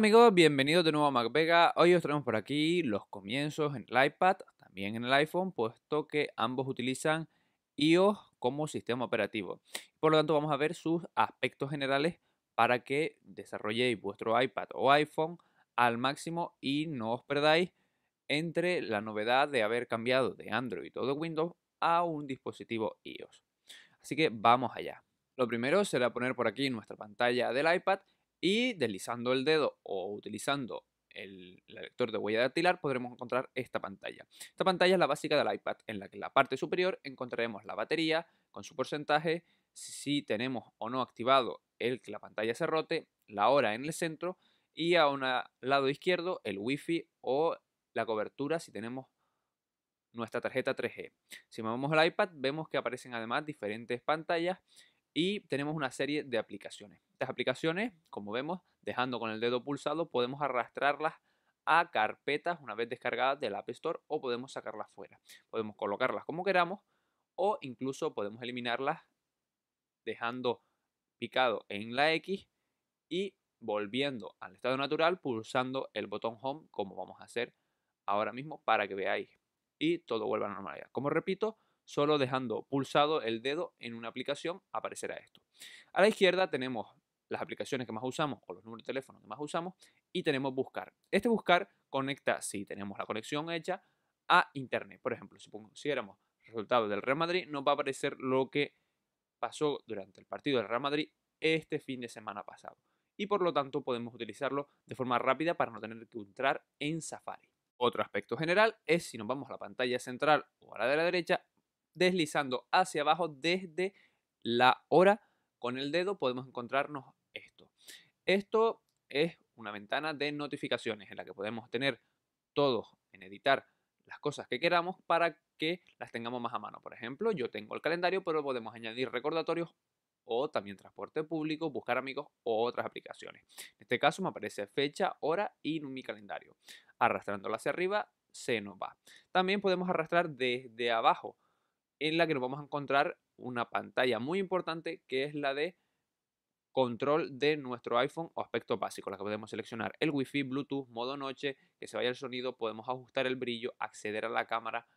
amigos, bienvenidos de nuevo a MacVega. Hoy os traemos por aquí los comienzos en el iPad, también en el iPhone, puesto que ambos utilizan iOS como sistema operativo. Por lo tanto, vamos a ver sus aspectos generales para que desarrolléis vuestro iPad o iPhone al máximo y no os perdáis entre la novedad de haber cambiado de Android o de Windows a un dispositivo iOS. Así que vamos allá. Lo primero será poner por aquí nuestra pantalla del iPad y deslizando el dedo o utilizando el, lector de huella dactilar podremos encontrar esta pantalla. Esta pantalla es la básica del iPad, en la que en la parte superior encontraremos la batería con su porcentaje, si tenemos o no activado el que la pantalla se rote, la hora en el centro y a un lado izquierdo el wifi o la cobertura si tenemos nuestra tarjeta 3G. Si movemos el iPad vemos que aparecen además diferentes pantallas y tenemos una serie de aplicaciones. Estas aplicaciones, como vemos, dejando con el dedo pulsado, podemos arrastrarlas a carpetas una vez descargadas del App Store o podemos sacarlas fuera. Podemos colocarlas como queramos o incluso podemos eliminarlas dejando picado en la X y volviendo al estado natural pulsando el botón Home como vamos a hacer ahora mismo para que veáis y todo vuelva a la normalidad. Como repito, Solo dejando pulsado el dedo en una aplicación aparecerá esto. A la izquierda tenemos las aplicaciones que más usamos o los números de teléfono que más usamos y tenemos buscar. Este buscar conecta, si tenemos la conexión hecha, a internet. Por ejemplo, si pusiéramos resultados del Real Madrid, nos va a aparecer lo que pasó durante el partido del Real Madrid este fin de semana pasado. Y por lo tanto podemos utilizarlo de forma rápida para no tener que entrar en Safari. Otro aspecto general es si nos vamos a la pantalla central o a la de la derecha, deslizando hacia abajo desde la hora con el dedo podemos encontrarnos esto. Esto es una ventana de notificaciones en la que podemos tener todos en editar las cosas que queramos para que las tengamos más a mano. Por ejemplo, yo tengo el calendario, pero podemos añadir recordatorios o también transporte público, buscar amigos o otras aplicaciones. En este caso me aparece fecha, hora y mi calendario. Arrastrándola hacia arriba se nos va. También podemos arrastrar desde abajo en la que nos vamos a encontrar una pantalla muy importante que es la de control de nuestro iPhone o aspecto básico. la que podemos seleccionar el Wi-Fi, Bluetooth, modo noche, que se vaya el sonido, podemos ajustar el brillo, acceder a la cámara,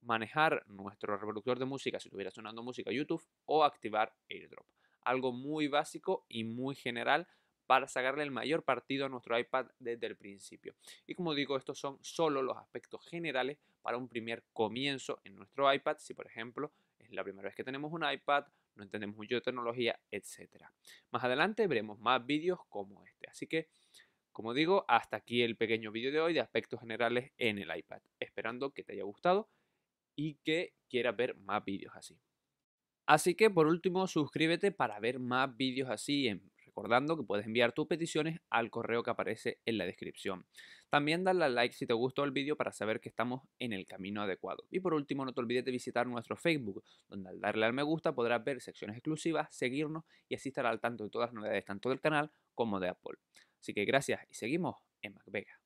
manejar nuestro reproductor de música si estuviera sonando música YouTube o activar AirDrop. Algo muy básico y muy general para sacarle el mayor partido a nuestro iPad desde el principio. Y como digo, estos son solo los aspectos generales para un primer comienzo en nuestro iPad, si por ejemplo es la primera vez que tenemos un iPad, no entendemos mucho de tecnología, etc. Más adelante veremos más vídeos como este. Así que, como digo, hasta aquí el pequeño vídeo de hoy de aspectos generales en el iPad. Esperando que te haya gustado y que quieras ver más vídeos así. Así que por último suscríbete para ver más vídeos así en recordando que puedes enviar tus peticiones al correo que aparece en la descripción. También dale a like si te gustó el vídeo para saber que estamos en el camino adecuado. Y por último, no te olvides de visitar nuestro Facebook, donde al darle al me gusta podrás ver secciones exclusivas, seguirnos y así estar al tanto de todas las novedades tanto del canal como de Apple. Así que gracias y seguimos en MacVega.